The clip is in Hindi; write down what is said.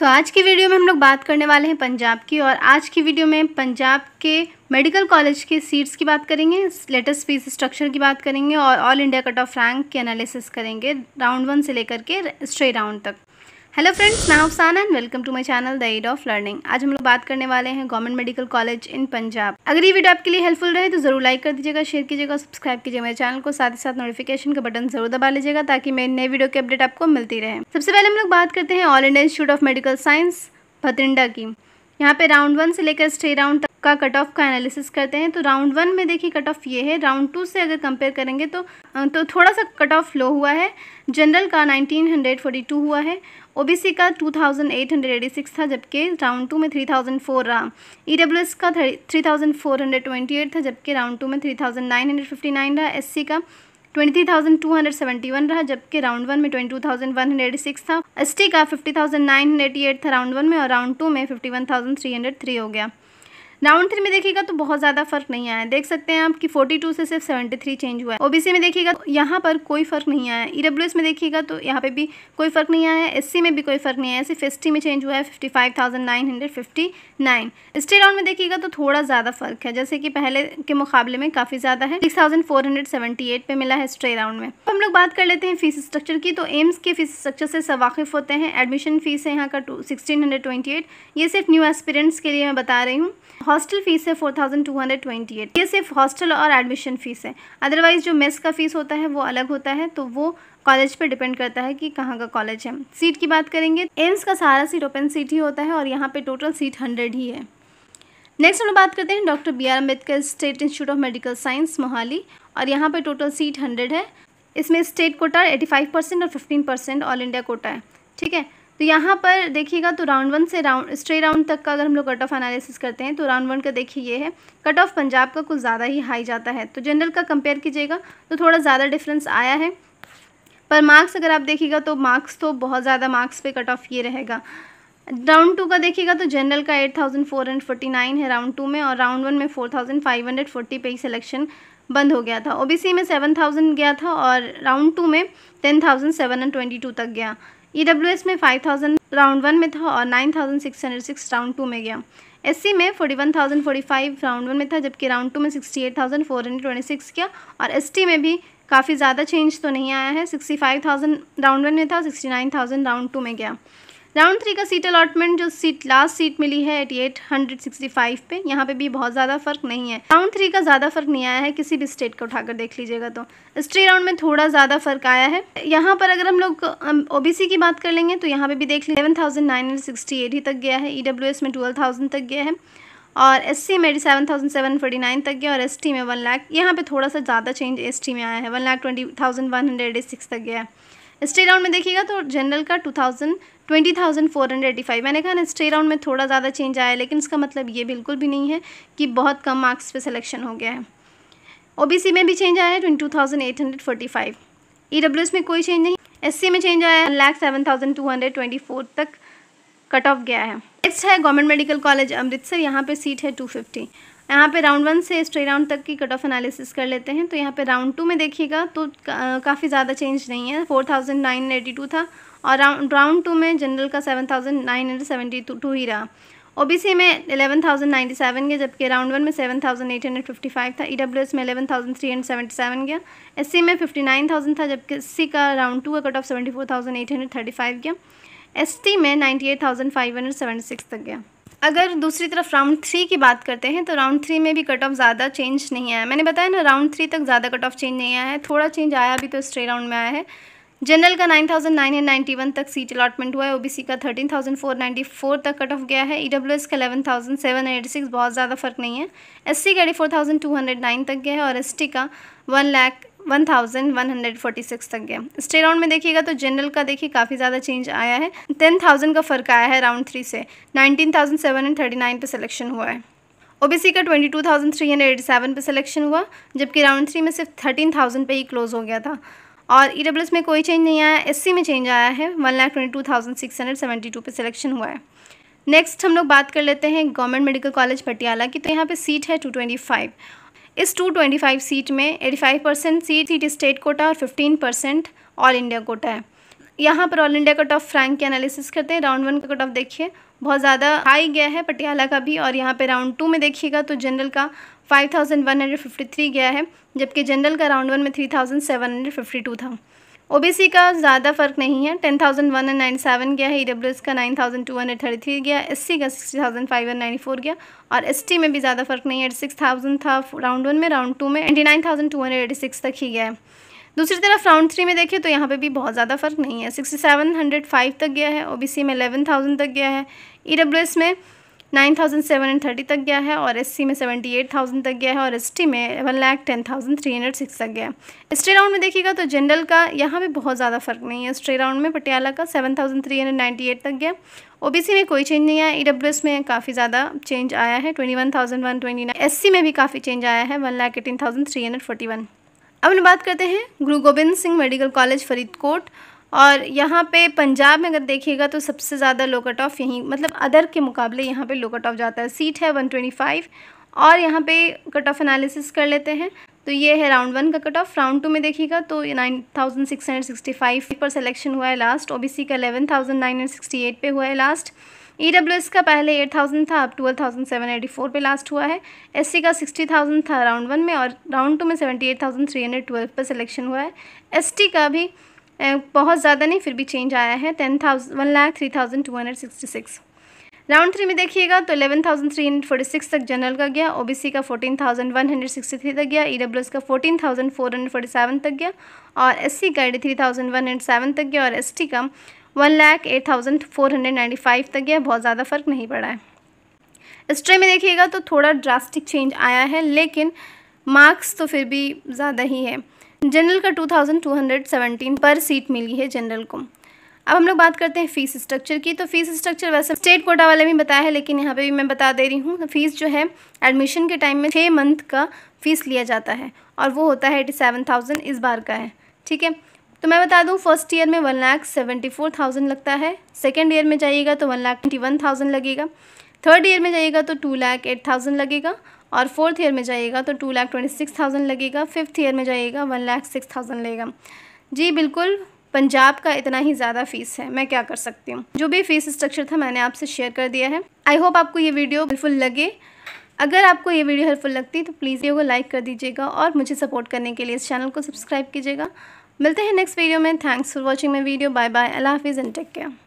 तो आज की वीडियो में हम लोग बात करने वाले हैं पंजाब की और आज की वीडियो में पंजाब के मेडिकल कॉलेज के सीट्स की बात करेंगे लेटेस्ट फीस स्ट्रक्चर की बात करेंगे और all India cut off rank के एनालिसिस करेंगे राउंड वन से लेकर के स्ट्रे राउंड तक हेलो फ्रेंड्स मैं Afsana and welcome to my channel the aid of learning आज हम लोग बात करने वाले हैं government medical college in Punjab अगर ये वीडियो आपके लिए हेल्पफुल रहे तो जरूर लाइक कर दीजिएगा शेयर कीजिएगा सब्सक्राइब कीजिए मेरे चैनल को साथ ही साथ नोटिफिकेशन का बटन जरूर दबा लीजिएगा ताकि मेरे नए वीडियो की अपडेट आपको मिलती रहे सबसे पहले हम लोग बात करते हैं all India institute of medical science Bathinda की यहाँ पे राउंड वन से लेकर स्टे राउंड तक का कट ऑफ का एनालिसिस करते हैं तो राउंड वन में देखिए कट ऑफ ये है राउंड टू से अगर कंपेयर करेंगे तो तो थोड़ा सा कट ऑफ लो हुआ है जनरल का 1942 हुआ है ओबीसी का 2886 था जबकि राउंड टू में 3004 रहा ईडब्ल्यूएस e का 3428 था जबकि राउंड टू में 3959 रहा एससी का twenty two hundred seventy one रहा जबकि राउंड वन में ट्वेंटी टू सिक्स था एस टी का फिफ्टी थाउजेंड नाइन एट था राउंड वन में और राउंड टू में fifty one thousand three hundred three हो गया राउंड थ्री में देखिएगा तो बहुत ज़्यादा फर्क नहीं आया देख सकते हैं आप कि 42 से सिर्फ 73 चेंज हुआ है ओबीसी में देखिएगा तो यहाँ पर कोई फर्क नहीं आया एस में देखिएगा तो यहाँ पे भी कोई फर्क नहीं आया एस में भी कोई फर्क नहीं आया सिर्फ एस में चेंज हुआ है फिफ्टी स्टे राउंड में देखिएगा तो थोड़ा ज़्यादा फर्क है जैसे कि पहले के मुकाबले में काफ़ी ज़्यादा है सिक्स पे मिला है स्टे राउंड में हम लोग बात कर लेते हैं फीस स्ट्रक्चर की तो एम्स के फीस स्ट्रक्चर से सवाकिफ होते हैं एडमिशन फीस है यहाँ का सिक्सटीन ये सिर्फ न्यू एस्पिरेंट्स के लिए मैं बता रही हूँ हॉस्टल फीस है four thousand two hundred twenty eight ये सिर्फ हॉस्टल और एडमिशन फ़ीस है अदरवाइज़ जो मेस का फ़ीस होता है वो अलग होता है तो वो कॉलेज पे डिपेंड करता है कि कहाँ का कॉलेज है सीट की बात करेंगे एम्स का सारा सीट ओपन सीट ही होता है और यहाँ पे टोटल सीट हंड्रेड ही है नेक्स्ट हम लोग बात करते हैं doctor B R Ambedkar state institute of medical science Mohali और यहाँ पे टोटल सीट हंड्रेड है इसमें state quota eighty five percent और fifteen percent all India quota है ठीक है तो यहाँ पर देखिएगा तो राउंड वन से राउंड स्ट्रे राउंड तक का अगर हम लोग कट ऑफ एनालिसिस करते हैं तो राउंड वन का देखिए ये है कट ऑफ पंजाब का कुछ ज़्यादा ही हाई जाता है तो जनरल का कंपेयर कीजिएगा तो थोड़ा ज़्यादा डिफरेंस आया है पर मार्क्स अगर आप देखिएगा तो मार्क्स तो बहुत ज़्यादा मार्क्स पे कट ऑफ ये रहेगा राउंड टू का देखिएगा तो जनरल का eight thousand four hundred forty nine है राउंड टू में और राउंड वन में four thousand five hundred forty पे ही सिलेक्शन बंद हो गया था ओबीसी में सेवन थाउजेंड गया था और राउंड टू में ten thousand seven hundred twenty two तक गया ई डब्ल्यू एस में फाइव थाउजेंड राउंड वन में था और nine thousand six hundred six round two में गया एस सी में forty one thousand forty five round one में था जबकि राउंड टू में sixty eight thousand four hundred twenty six किया और एस टी में भी काफ़ी ज़्यादा चेंज तो नहीं आया है sixty five thousand round one में था sixty nine thousand round two में गया राउंड थ्री का सीट अलॉटमेंट जो सीट लास्ट सीट मिली है eighty eight hundred sixty five पे यहाँ पे भी बहुत ज़्यादा फर्क नहीं है राउंड थ्री का ज़्यादा फर्क नहीं आया है किसी भी स्टेट का उठाकर देख लीजिएगा तो स्ट्री राउंड में थोड़ा ज़्यादा फर्क आया है यहाँ पर अगर हम लोग ओ की बात कर लेंगे तो यहाँ पर भी देख लें एट ही तक गया है ई e में ट्वेल्व तक गया है और एस सी में seven thousand seven forty nine तक गया और एस टी में वन लाख यहाँ पे थोड़ा सा ज़्यादा चेंज एस टी में आया है one lakh twenty thousand one hundred eighty six तक गया है स्टे राउंड में देखिएगा तो जनरल का two thousand twenty thousand four hundred eighty five मैंने कहा ना स्टे राउंड में थोड़ा ज़्यादा चेंज आया लेकिन इसका मतलब ये बिल्कुल भी नहीं है कि बहुत कम मार्क्स पे सिलेक्शन हो गया है ओबीसी में भी चेंज आया है twenty two thousand eight hundred forty five E W S में कोई चेंज नहीं एस सी में चेंज आया है lakh seven thousand two hundred twenty four तक कट ऑफ गया है नेक्स्ट है गवर्नमेंट मेडिकल कॉलेज अमृतसर यहाँ पे सीट है टू फिफ्टी यहाँ पे राउंड वन से स्ट्रे राउंड तक की कट ऑफ एनालिसिस कर लेते हैं तो यहाँ पे राउंड टू में देखिएगा तो काफ़ी ज़्यादा चेंज नहीं है four thousand nine eighty two था और राउंड राउंड टू में जनरल का seven thousand nine hundred seventy two ही रहा ओबीसी में एलेवन थाउजेंड नाइन्टी सेवन गया जबकि राउंड वन में seven thousand eight hundred fifty five था ई डब्ल्यू एस में eleven thousand three hundred seventy seven गया एस सी में फिफ्टी नाइन थाउजेंड था जबकि एस सी का राउंड टू का cut of seventy four thousand eight hundred thirty five गया एस टी में ninety eight thousand five hundred seventy six तक गया अगर दूसरी तरफ राउंड थ्री की बात करते हैं तो राउंड थ्री में भी कट ऑफ ज़्यादा चेंज नहीं आया मैंने बताया ना राउंड थ्री तक ज़्यादा कट ऑफ चेंज नहीं आया है थोड़ा चेंज आया भी तो स्ट्रे राउंड में आया है जनरल का nine nine thousand ninety one तक सीट अलाटमेंट हुआ है ओबीसी का thirteen thousand four ninety four तक कट ऑफ गया है ईडब्ल्यूएस e का थाउजेंड सेवन सिक्स बहुत ज़्यादा फर्क नहीं है एससी का four thousand two hundred nine तक गया है और एसटी का one lakh one thousand one hundred six तक गया स्टे राउंड में देखिएगा तो जनरल का देखिए काफ़ी ज़्यादा चेंज आया है टेन थाउजेंड का फ़र्क आया है राउंड थ्री से nineteen thousand seven hundred thirty nine selection हुआ है ओबीसी का twenty two thousand three eighty seven पर सिलेक्शन हुआ जबकि राउंड थ्री में सिर्फ थर्टीन थाउजेंड पर ही क्लोज हो गया था और ई डब्ल्यू एस में कोई चेंज नहीं आया एस सी में चेंज आया है one lakh twenty two thousand six hundred seventy two पर सिलेक्शन हुआ है नेक्स्ट हम लोग बात कर लेते हैं गवर्नमेंट मेडिकल कॉलेज पटियाला की तो यहाँ पे सीट है टू ट्वेंटी फाइव इस 225 सीट में 85 percent seat seat state quota और 15 परसेंट ऑल इंडिया कोटा है यहाँ पर all India cut off rank की एनालिसिस करते हैं राउंड वन का कट ऑफ देखिए बहुत ज़्यादा हाई गया है पटियाला का भी और यहाँ पे राउंड टू में देखिएगा तो जनरल का 5153 गया है जबकि जनरल का राउंड वन में 3752 था ओबीसी का ज़्यादा फ़र्क नहीं है ten thousand one and nine seven गया है e ई का nine thousand two hundred thirty three गया एस सी का sixty thousand five hundred nine four गया और एस में भी ज़्यादा फ़र्क नहीं है एटी सिक्स थाउजेंड था राउंड वन में राउंड टू में eighty nine thousand two hundred eighty six तक ही गया है दूसरी तरफ राउंड थ्री में देखें तो यहाँ पर भी बहुत ज़्यादा फ़र्क नहीं है सिक्सटी सेवन हंड्रेड फाइव तक गया है ओ में एलेवन थाउजेंड तक गया है ई e में nine thousand seven hundred thirty तक गया है और एससी में सेवेंटी एट थाउजेंड तक गया है और एसटी में one lakh ten thousand three hundred six तक गया है एसटी राउंड में देखिएगा तो जनरल का यहाँ पे बहुत ज़्यादा फर्क नहीं है स्टे राउंड में पटियाला का seven thousand three hundred ninety eight तक गया ओबीसी में कोई चेंज नहीं आया ईडब्ल्यूएस e में काफ़ी ज़्यादा चेंज आया है twenty one thousand one twenty nine C में भी काफ़ी चेंज आया है one lakh eighteen thousand three hundred forty one अब बात करते हैं गुरु गोबिंद सिंह मेडिकल कॉलेज फरीदकोट और यहाँ पे पंजाब में अगर देखिएगा तो सबसे ज़्यादा लो कट ऑफ यहीं मतलब अदर के मुकाबले यहाँ पे लो कट ऑफ जाता है सीट है 125 और यहाँ पे कट ऑफ एनालिसिस कर लेते हैं तो ये है राउंड वन का कट ऑफ राउंड टू में देखिएगा तो nine thousand six hundred sixty five पर सिलेक्शन हुआ है लास्ट ओबीसी का eleven thousand nine hundred sixty eight पे हुआ है लास्ट ई डब्ल्यू एस का पहले एट थाउजेंड था अब twelve thousand seven eighty four पर लास्ट हुआ है एस सी का सिक्सटी थाउजेंड था राउंड वन में और राउंड टू में seventy eight thousand three hundred twelve पर सिलेक्शन हुआ है एस टी का भी बहुत ज़्यादा नहीं फिर भी चेंज आया है ten thousand one lakh three thousand two hundred sixty six round three में देखिएगा तो eleven thousand three hundred forty six तक जनरल का गया ओबीसी का fourteen thousand one hundred sixty three तक गया एस e का fourteen thousand four hundred forty seven तक गया और एस सी का eighty three thousand one hundred seven तक गया और एस टी का one lakh eight thousand four hundred ninety five तक गया बहुत ज़्यादा फ़र्क नहीं पड़ा है ट्रे में देखिएगा तो थोड़ा ड्रास्टिक चेंज आया है लेकिन मार्क्स तो फिर भी ज़्यादा ही है जनरल का 2217 पर सीट मिली है जनरल को अब हम लोग बात करते हैं फीस स्ट्रक्चर की तो फीस स्ट्रक्चर वैसे स्टेट कोटा वाले भी बताया है लेकिन यहाँ पे भी मैं बता दे रही हूँ तो फीस जो है एडमिशन के टाइम में छः मंथ का फ़ीस लिया जाता है और वो होता है एटी सेवन थाउजेंड इस बार का है ठीक है तो मैं बता दूँ फर्स्ट ईयर में one lakh seventy four thousand लगता है सेकेंड ईयर में जाइएगा तो one lakh twenty one thousand लगेगा थर्ड ईयर में जाइएगा तो टू लाख एट थाउजेंड लगेगा और फोर्थ ईयर में जाइएगा तो two lakh twenty six thousand लगेगा फिफ्थ ईयर में जाइएगा वन लाख सिक्स थाउजेंड लगेगा जी बिल्कुल पंजाब का इतना ही ज़्यादा फीस है मैं क्या कर सकती हूँ जो भी फीस स्ट्रक्चर था मैंने आपसे शेयर कर दिया है आई होप आपको ये वीडियो हेल्पफुल लगे अगर आपको ये वीडियो हेल्पफुल लगती तो प्लीज़ वीडियो को लाइक कर दीजिएगा और मुझे सपोर्ट करने के लिए इस चैनल को सब्सक्राइब कीजिएगा मिलते हैं नेक्स्ट वीडियो में thanks for watching my video bye bye अल्लाह हाफिज़ एंड टेक केयर